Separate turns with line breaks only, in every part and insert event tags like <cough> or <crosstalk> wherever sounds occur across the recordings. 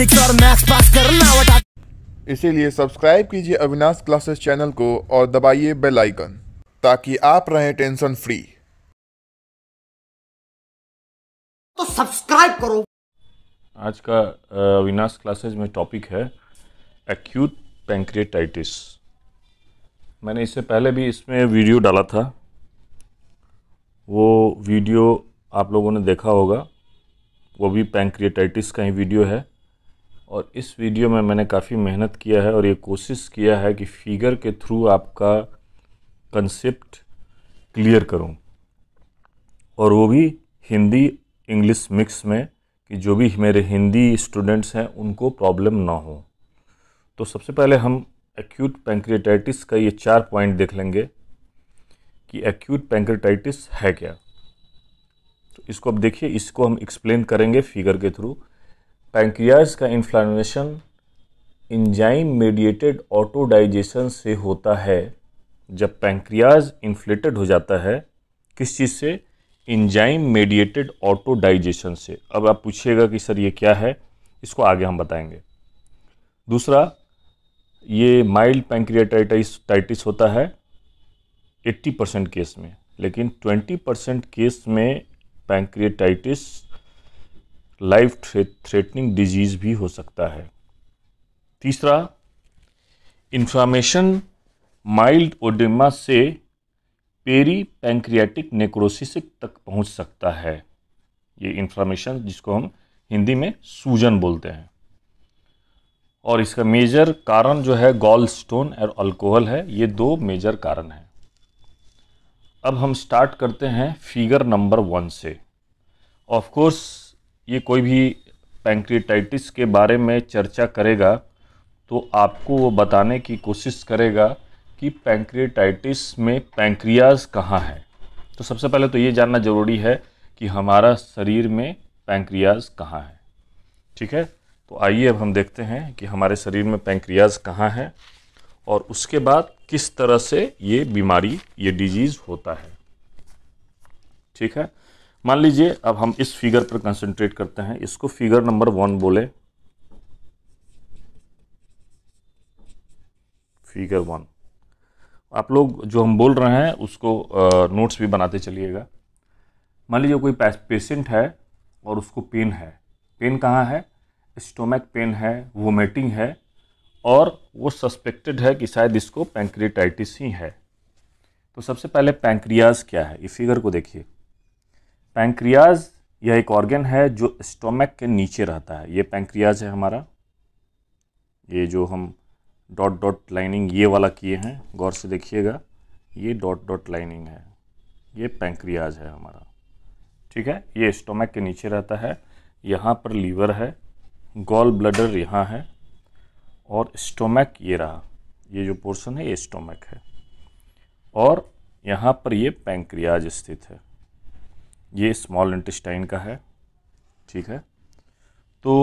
Physics और maths पास करना बता इसीलिए सब्सक्राइब कीजिए अविनाश क्लासेस चैनल को और दबाइए बेल आइकन ताकि आप रहें टेंशन फ्री तो सब्सक्राइब करो आज का अविनाश क्लासेस में टॉपिक है एक्यूट पैंक्रियाटाइटिस मैंने इससे पहले भी इसमें वीडियो डाला था वो वीडियो आप लोगों ने देखा होगा वो भी पैंक्रियाटाइटिस का ही वीडियो है और इस वीडियो में मैंने काफ़ी मेहनत किया है और ये कोशिश किया है कि फिगर के थ्रू आपका कंसेप्ट क्लियर करूं और वो भी हिंदी इंग्लिश मिक्स में कि जो भी मेरे हिंदी स्टूडेंट्स हैं उनको प्रॉब्लम ना हो तो सबसे पहले हम एक्यूट पेंक्रेटाइटिस का ये चार पॉइंट देख लेंगे कि एक्यूट पेंक्रेटाइटिस है क्या तो इसको अब देखिए इसको हम एक्सप्लेन करेंगे फिगर के थ्रू पैंक्रियाज का इन्फ्लामेशन इंजाइम मेडिएटेड ऑटोडाइजेशन से होता है जब पैंक्रियाज इन्फ्लेटेड हो जाता है किस चीज़ से इंजाइम मेडिएटेड ऑटोडाइजेशन से अब आप पूछिएगा कि सर ये क्या है इसको आगे हम बताएंगे दूसरा ये माइल्ड पैंक्रियाटाइटाइस टाइटिस होता है 80 परसेंट केस में लेकिन 20 परसेंट केस में पैंक्रियाटाइटिस लाइफ थ्रेटनिंग डिजीज़ भी हो सकता है तीसरा इन्फ्लामेशन माइल्ड ओडिमा से पेरी पैंक्रियाटिक नेक्रोसिस तक पहुंच सकता है ये इन्फ्लामेशन जिसको हम हिंदी में सूजन बोलते हैं और इसका मेजर कारण जो है गॉल स्टोन और अल्कोहल है ये दो मेजर कारण हैं अब हम स्टार्ट करते हैं फिगर नंबर वन से ऑफ कोर्स ये कोई भी पैंक्रियाटाइटिस के बारे में चर्चा करेगा तो आपको वो बताने की कोशिश करेगा कि पैंक्रियाटाइटिस में पैंक्रियाज कहाँ है तो सबसे पहले तो ये जानना ज़रूरी है कि हमारा शरीर में पैंक्रियाज कहाँ है ठीक है तो आइए अब हम देखते हैं कि हमारे शरीर में पैंक्रियाज कहाँ है और उसके बाद किस तरह से ये बीमारी ये डिजीज़ होता है ठीक है मान लीजिए अब हम इस फिगर पर कंसंट्रेट करते हैं इसको फिगर नंबर वन बोले फिगर वन आप लोग जो हम बोल रहे हैं उसको नोट्स भी बनाते चलिएगा मान लीजिए कोई पेशेंट है और उसको पेन है पेन कहाँ है स्टोमक पेन है वोमेटिंग है और वो सस्पेक्टेड है कि शायद इसको पैंक्रियाटाइटिस ही है तो सबसे पहले पैंक्रियाज क्या है ये फिगर को देखिए पैंक्रियाज यह एक ऑर्गन है जो स्टोमक के नीचे रहता है ये पैंक्रियाज है हमारा ये जो हम डॉट डॉट लाइनिंग ये वाला किए हैं गौर से देखिएगा ये डॉट डॉट लाइनिंग है ये पैंक्रियाज है हमारा ठीक है ये स्टोमक के नीचे रहता है यहाँ पर लीवर है गॉल ब्लडर यहाँ है और स्टोमक ये रहा ये जो पोर्शन है ये स्टोमक है और यहाँ पर ये पैंक्रियाज स्थित है ये स्मॉल इंटेस्टाइन का है ठीक है तो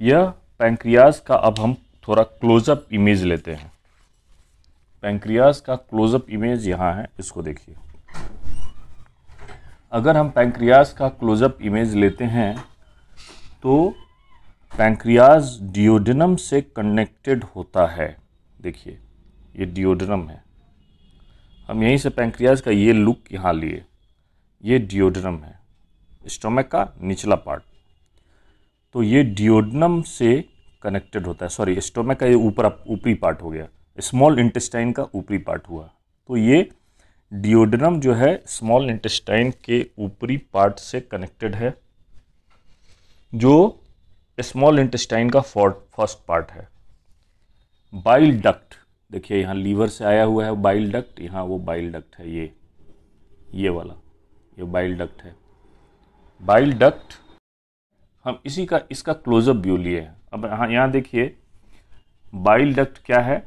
यह पैंक्रियाज का अब हम थोड़ा क्लोजअप इमेज लेते हैं पैंक्रियाज का क्लोजअप इमेज यहाँ है इसको देखिए अगर हम पैंक्रियाज का क्लोजअप इमेज लेते हैं तो पैंक्रियाज डिओडिनम से कनेक्टेड होता है देखिए ये डिओडनम है हम यहीं से पैंक्रियाज का ये लुक यहाँ लिए ये डिओड्रम है स्टोमक का निचला पार्ट तो ये डिओडनम से कनेक्टेड होता है सॉरी स्टोमक का ये ऊपर ऊपरी पार्ट हो गया स्मॉल इंटेस्टाइन का ऊपरी पार्ट हुआ तो ये डिओडनम जो है स्मॉल इंटेस्टाइन के ऊपरी पार्ट से कनेक्टेड है जो स्मॉल इंटेस्टाइन का फर्स्ट पार्ट है बाइल डक्ट देखिए यहाँ लीवर से आया हुआ है बाइल डक्ट यहाँ वो बाइल डक्ट है ये ये वाला ये बाइल डक्ट है बाइल डक्ट हम इसी का इसका क्लोजअप व्यू लिए हैं अब हाँ यहाँ देखिए बाइल डक्ट क्या है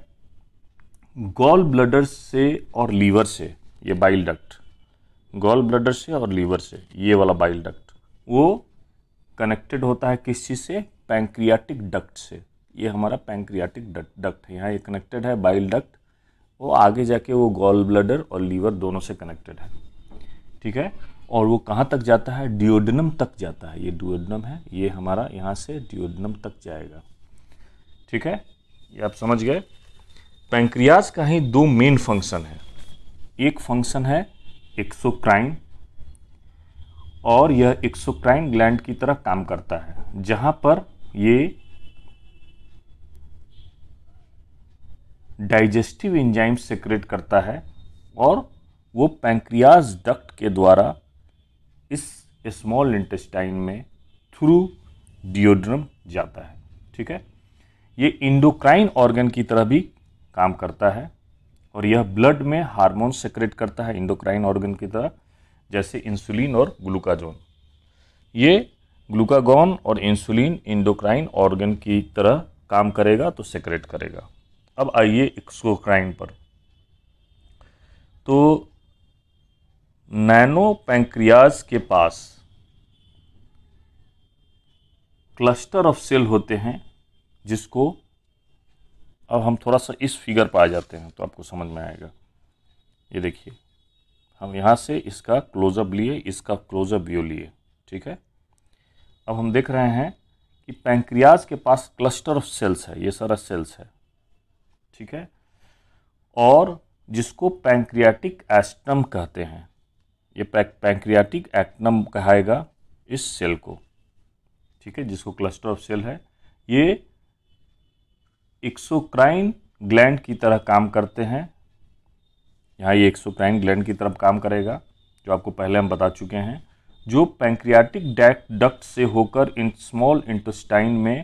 गॉल ब्लडर से और लीवर से ये बाइल डक्ट गॉल ब्लडर से और लीवर से ये वाला बाइल डक्ट वो कनेक्टेड होता है किस चीज़ से पैंक्रियाटिक डक्ट से ये हमारा पैंक्रियाटिक डक्ट है यहाँ ये कनेक्टेड है बाइल डक्ट वो आगे जाके वो गॉल ब्लडर और लीवर दोनों से कनेक्टेड है ठीक है और वो कहाँ तक जाता है डिओडनम तक जाता है ये डिओडनम है ये हमारा यहाँ से डिओडनम तक जाएगा ठीक है ये आप समझ गए पैंक्रियाज का ही दो मेन फंक्शन है एक फंक्शन है एक्सोक्राइन और यह एक्सोक्राइन ग्लैंड की तरह काम करता है जहाँ पर ये डाइजेस्टिव इंजाइम सेक्रेट करता है और वो पैंक्रियाज डक्ट के द्वारा इस स्मॉल इंटेस्टाइन में थ्रू डिओड्रम जाता है ठीक है ये इंडोक्राइन ऑर्गन की तरह भी काम करता है और यह ब्लड में हार्मोन सेक्रेट करता है इंडोक्राइन ऑर्गन की तरह जैसे इंसुलिन और ग्लूकाजोन ये ग्लूकागोन और इंसुलिन इंडोक्राइन ऑर्गन की तरह काम करेगा तो सेक्रेट करेगा अब आइए एक्सोक्राइन पर तो नैनो पैंक्रियाज के पास क्लस्टर ऑफ सेल होते हैं जिसको अब हम थोड़ा सा इस फिगर पर आ जाते हैं तो आपको समझ में आएगा ये देखिए हम यहाँ से इसका क्लोजअप लिए इसका क्लोजअप व्यू लिए ठीक है अब हम देख रहे हैं कि पैंक्रियाज के पास क्लस्टर ऑफ सेल्स है ये सारा सेल्स है ठीक है और जिसको पैंक्रियाटिक एस्टम कहते हैं ये पैंक्रियाटिक एक्टनम कहाएगा इस सेल को ठीक है जिसको क्लस्टर ऑफ सेल है ये एक्सोक्राइन ग्लैंड की तरह काम करते हैं यहाँ ये एक्सोक्राइन ग्लैंड की तरफ काम करेगा जो आपको पहले हम बता चुके हैं जो पैंक्रियाटिक डक्ट से होकर इन स्मॉल इंटेस्टाइन में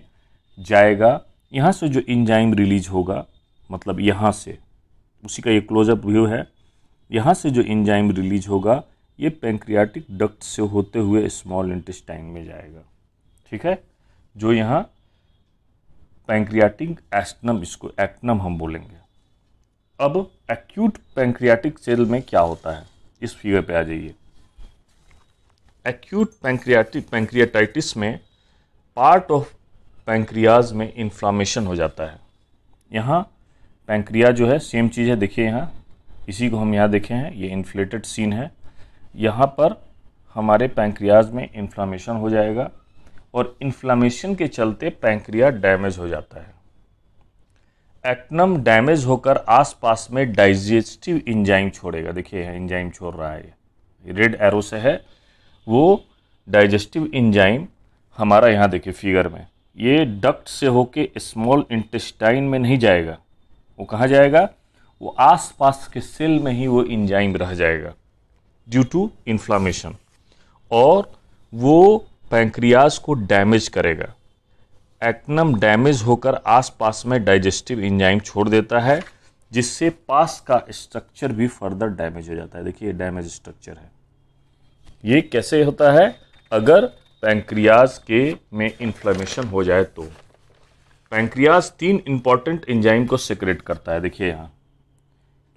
जाएगा यहाँ से जो इंजाइम रिलीज होगा मतलब यहाँ से उसी का ये क्लोजअप व्यू है यहाँ से जो इंजाइम रिलीज होगा ये पेंक्रियाटिक डक्ट से होते हुए स्मॉल इंटेस्टाइन में जाएगा ठीक है जो यहाँ पेंक्रियाटिक एस्टनम इसको एक्टनम हम बोलेंगे अब एक्यूट पेंक्रियाटिक सेल में क्या होता है इस फिगर पे आ जाइए एक्यूट पेंक्रियाटिक पेंक्रियाटाइटिस में पार्ट ऑफ पेंक्रियाज में इन्फ्लामेशन हो जाता है यहाँ पेंक्रिया जो है सेम चीज़ है देखिए यहाँ इसी को हम यहाँ देखे हैं ये इन्फ्लेटेड सीन है यहाँ पर हमारे पैंक्रियाज में इन्फ्लामेशन हो जाएगा और इन्फ्लामेशन के चलते पैंक्रिया डैमेज हो जाता है एक्टनम डैमेज होकर आसपास में डाइजेस्टिव इंजाइम छोड़ेगा देखिए इंजाइम छोड़ रहा है रेड एरो से है वो डाइजेस्टिव इंजाइम हमारा यहाँ देखिए फिगर में ये डक्ट से होके स्मॉल इंटेस्टाइन में नहीं जाएगा वो कहाँ जाएगा वो आसपास के सेल में ही वो इंजाइम रह जाएगा ड्यू टू इन्फ्लामेशन और वो पैंक्रियाज को डैमेज करेगा एक्नम डैमेज होकर आसपास में डाइजेस्टिव इंजाइम छोड़ देता है जिससे पास का स्ट्रक्चर भी फर्दर डैमेज हो जाता है देखिए डैमेज स्ट्रक्चर है ये कैसे होता है अगर पैंक्रियाज के में इन्फ्लामेशन हो जाए तो पैंक्रियाज तीन इंपॉर्टेंट इंजाइम को सिक्रेट करता है देखिए यहाँ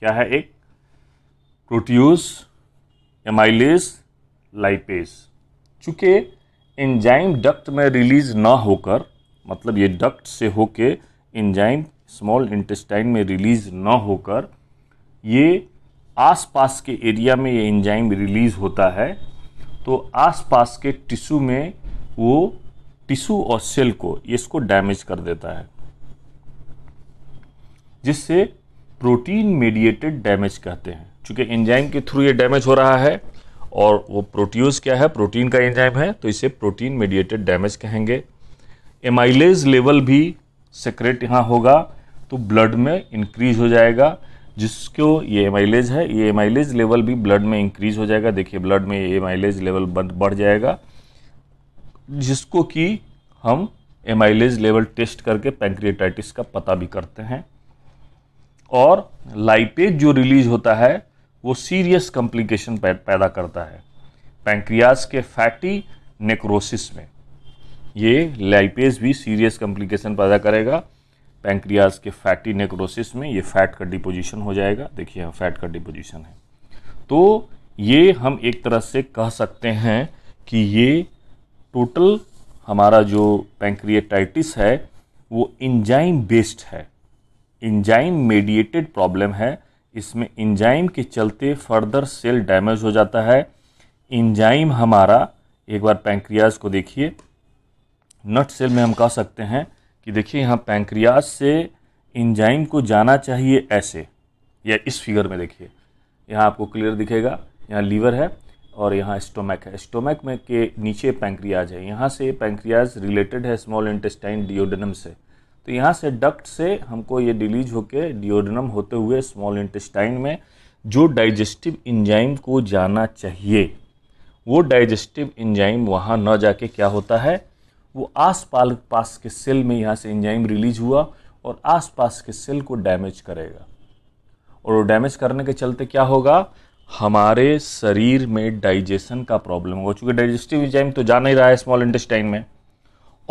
क्या है एक प्रोट्यूज़ एमाइलेज लाइपेज चूँकि एंजाइम डक्ट में रिलीज ना होकर मतलब ये डक्ट से होके एंजाइम स्मॉल इंटेस्टाइन में रिलीज ना होकर ये आसपास के एरिया में ये एंजाइम रिलीज होता है तो आसपास के टिश्यू में वो टिश्यू और सेल को इसको डैमेज कर देता है जिससे प्रोटीन मेडिएटेड डैमेज कहते हैं चूँकि एंजाइम के थ्रू ये डैमेज हो रहा है और वो प्रोटीज क्या है प्रोटीन का एंजाइम है तो इसे प्रोटीन मीडिएटेड डैमेज कहेंगे एमाइलेज लेवल भी सेक्रेट यहाँ होगा तो ब्लड में इंक्रीज हो जाएगा जिसको ये एमाइलेज है ये एमाइलेज लेवल भी ब्लड में इंक्रीज हो जाएगा देखिए ब्लड में ये एमाइलेज लेवल बढ़ जाएगा जिसको कि हम एमाइलेज लेवल टेस्ट करके पैंक्रियाटाइटिस का पता भी करते हैं और लाइपेज जो रिलीज होता है वो सीरियस कॉम्प्लिकेशन पैदा करता है पैंक्रियाज के फैटी नेक्रोसिस में ये लाइपेज भी सीरियस कॉम्प्लिकेशन पैदा करेगा पैंक्रियाज के फैटी नेक्रोसिस में ये फैट का डिपोजिशन हो जाएगा देखिए यहाँ फैट का डिपोजिशन है तो ये हम एक तरह से कह सकते हैं कि ये टोटल हमारा जो पैंक्रियाटाइटिस है वो इंजाइम बेस्ड है इंजाइम मेडिएटेड प्रॉब्लम है इसमें इंजाइम के चलते फर्दर सेल डैमेज हो जाता है इंजाइम हमारा एक बार पैंक्रियाज को देखिए नट सेल में हम कह सकते हैं कि देखिए यहाँ पैंक्रियाज से इंजाइम को जाना चाहिए ऐसे या इस फिगर में देखिए यहाँ आपको क्लियर दिखेगा यहाँ लीवर है और यहाँ स्टोमैक है स्टोमैक में के नीचे पैंक्रियाज है यहाँ से पैंक्रियाज रिलेटेड है स्मॉल इंटेस्टाइन डिओडनम से तो यहाँ से डक्ट से हमको ये डिलीज होके डिओडनम होते हुए स्मॉल इंटेस्टाइन में जो डाइजेस्टिव इंजाइम को जाना चाहिए वो डाइजेस्टिव इंजाइम वहाँ न जाके क्या होता है वो आस पास के सेल में यहाँ से इंजाइम रिलीज हुआ और आस पास के सेल को डैमेज करेगा और वो डैमेज करने के चलते क्या होगा हमारे शरीर में डाइजेशन का प्रॉब्लम होगा चूँकि डाइजेस्टिव इंजाइम तो जा नहीं रहा है स्मॉल इंटेस्टाइन में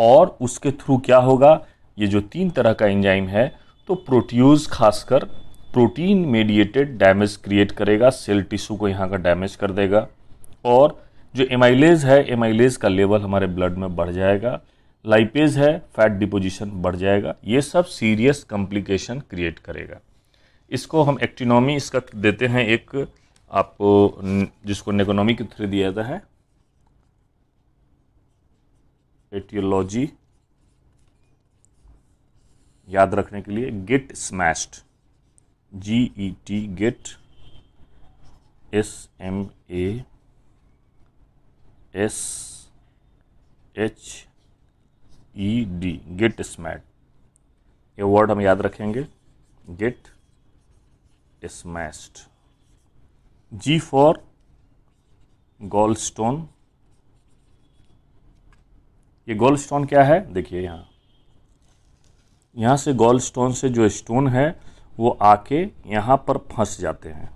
और उसके थ्रू क्या होगा ये जो तीन तरह का एंजाइम है तो प्रोटीज खासकर प्रोटीन मेडिएटेड डैमेज क्रिएट करेगा सेल टिश्यू को यहाँ का डैमेज कर देगा और जो एमाइलेज है एमाइलेज का लेवल हमारे ब्लड में बढ़ जाएगा लाइपेज है फैट डिपोजिशन बढ़ जाएगा ये सब सीरियस कॉम्प्लिकेशन क्रिएट करेगा इसको हम एक्टिनॉमी इसका देते हैं एक आपको जिसको नेकोनॉमी के थ्रू दिया जाता है एटियोलॉजी याद रखने के लिए get smashed G E T get S M A S H E D get smashed ये वर्ड हम याद रखेंगे get smashed G for gall stone ये गोल स्टोन क्या है देखिए यहाँ यहाँ से गोल स्टोन से जो स्टोन है वो आके यहाँ पर फंस जाते हैं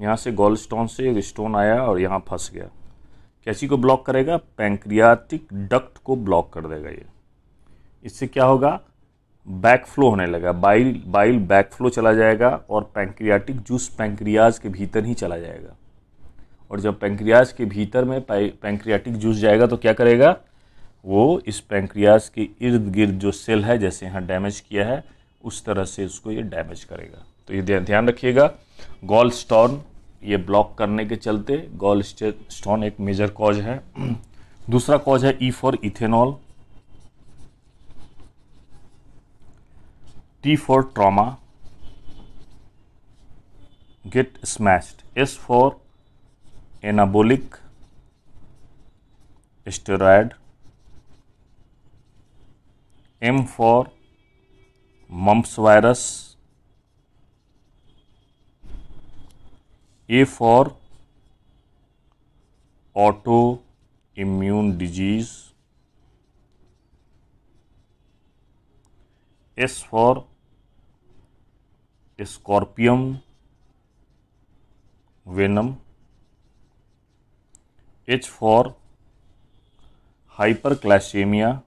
यहाँ से गोल स्टोन से स्टोन आया और यहाँ फंस गया कैसी को ब्लॉक करेगा पैंक्रियाटिक डक्ट को ब्लॉक कर देगा ये इससे क्या होगा बैक फ्लो होने लगा बाइल बाइल बैक फ्लो चला जाएगा और पैंक्रियाटिक जूस पैंक्रियाज के भीतर ही चला जाएगा और जब पैंक्रियाज के भीतर में पैंक्रियाटिक जूस जाएगा तो क्या करेगा वो इस पेंक्रियाज के इर्द गिर्द जो सेल है जैसे यहाँ डैमेज किया है उस तरह से उसको ये डैमेज करेगा तो ये ध्यान रखिएगा गॉल स्टोन ये ब्लॉक करने के चलते गॉल स्टोन एक मेजर कॉज है <clears throat> दूसरा कॉज है E e for ethanol T for trauma get smashed S for anabolic steroid M for mumps virus A for autoimmune disease S for scorpion venom H for hypercalcaemia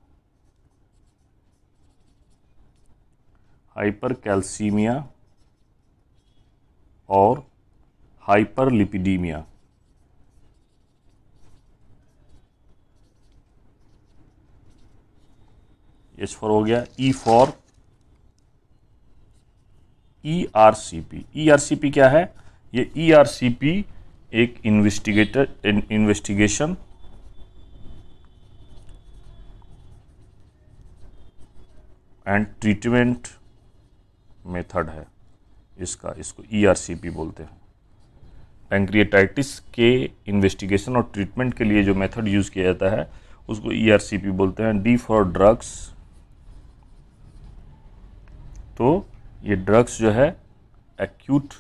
calcaemia और lipidaemia H for हो गया E for E R C P E R C P क्या है ये E R C P एक investigator investigation and treatment method है इसका इसको ई e बोलते हैं पेंक्रियाटाइटिस के इन्वेस्टिगेशन और ट्रीटमेंट के लिए जो मेथड यूज़ किया जाता है उसको ई e बोलते हैं डी फॉर ड्रग्स तो ये ड्रग्स जो है एक्यूट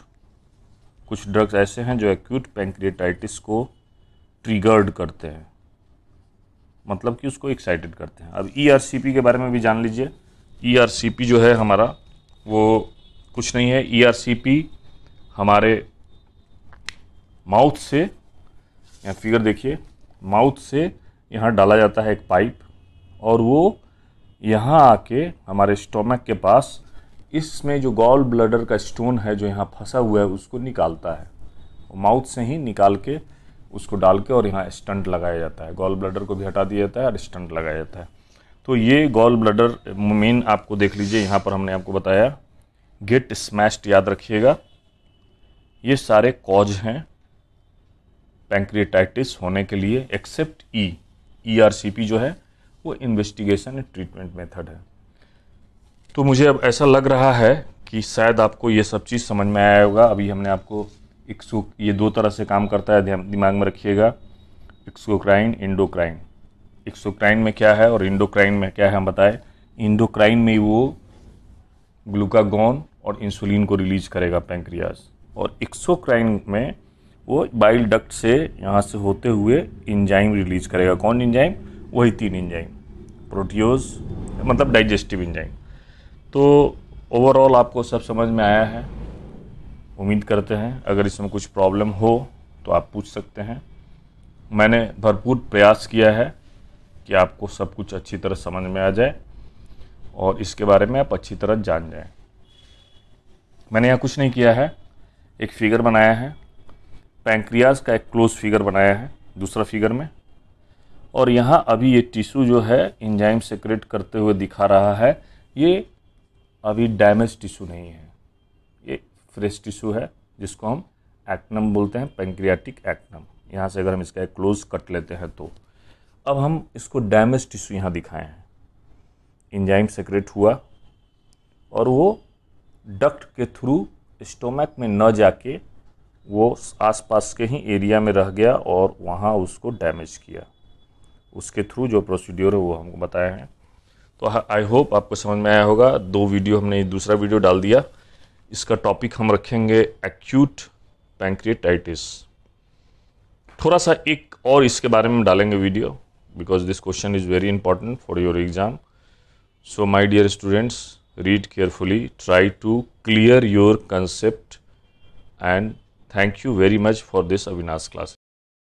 कुछ ड्रग्स ऐसे हैं जो एक्यूट पेंक्रियाटाइटिस को ट्रिगर्ड करते हैं मतलब कि उसको एक्साइटेड करते हैं अब ई e के बारे में भी जान लीजिए ई जो है हमारा वो कुछ नहीं है ईआरसीपी e हमारे माउथ से यहाँ फिगर देखिए माउथ से यहाँ डाला जाता है एक पाइप और वो यहाँ आके हमारे स्टोमक के पास इसमें जो गॉल ब्लडर का स्टोन है जो यहाँ फंसा हुआ है उसको निकालता है माउथ से ही निकाल के उसको डाल के और यहाँ स्टंट लगाया जाता है गॉल ब्लडर को भी हटा दिया जाता है और स्टंट लगाया जाता है तो ये गॉल ब्लडर मेन आपको देख लीजिए यहाँ पर हमने आपको बताया गेट स्मैश्ड याद रखिएगा ये सारे कॉज हैं पैंक्रियाटाइटिस होने के लिए एक्सेप्ट ई ईआरसीपी जो है वो इन्वेस्टिगेशन एंड ट्रीटमेंट मेथड है तो मुझे अब ऐसा लग रहा है कि शायद आपको ये सब चीज़ समझ में आया होगा अभी हमने आपको इक्सो ये दो तरह से काम करता है दिमाग में रखिएगा एक्सोक्राइन इंडोक्राइन एक्सोक्राइन में क्या है और इंडोक्राइन में क्या है हम बताएं इंडोक्राइन में वो ग्लूकागोन और इंसुलिन को रिलीज करेगा पैंक्रियाज और एक्सोक्राइन में वो बाइल डक्ट से यहाँ से होते हुए इंजाइम रिलीज करेगा कौन इंजाइम वही तीन इंजाइम प्रोटियोज मतलब डाइजेस्टिव इंजाइम तो ओवरऑल आपको सब समझ में आया है उम्मीद करते हैं अगर इसमें कुछ प्रॉब्लम हो तो आप पूछ सकते हैं मैंने भरपूर प्रयास किया है कि आपको सब कुछ अच्छी तरह समझ में आ जाए और इसके बारे में आप अच्छी तरह जान जाएं मैंने यहाँ कुछ नहीं किया है एक फिगर बनाया है पैंक्रियाज का एक क्लोज फिगर बनाया है दूसरा फिगर में और यहाँ अभी ये टिश्यू जो है इंजाइम सेक्रेट करते हुए दिखा रहा है ये अभी डैमेज टिश्यू नहीं है ये फ्रेश टिश्यू है जिसको हम एक्नम बोलते हैं पेंक्रियाटिक एक्नम यहाँ से अगर हम इसका एक क्लोज कट लेते हैं तो अब हम इसको डैमेज टिश्यू यहाँ दिखाए हैं इंजाइम सेक्रेट हुआ और वो डक्ट के थ्रू स्टोमक में न जाके वो आसपास के ही एरिया में रह गया और वहाँ उसको डैमेज किया उसके थ्रू जो प्रोसीड्योर है वो हमको बताए हैं तो आई हाँ, होप आपको समझ में आया होगा दो वीडियो हमने दूसरा वीडियो डाल दिया इसका टॉपिक हम रखेंगे एक्यूट पैंक्रियटाइटिस थोड़ा सा एक और इसके बारे में डालेंगे video because this question is very important for your exam. So, my dear students, read carefully, try to clear your concept and thank you very much for this Avinash class.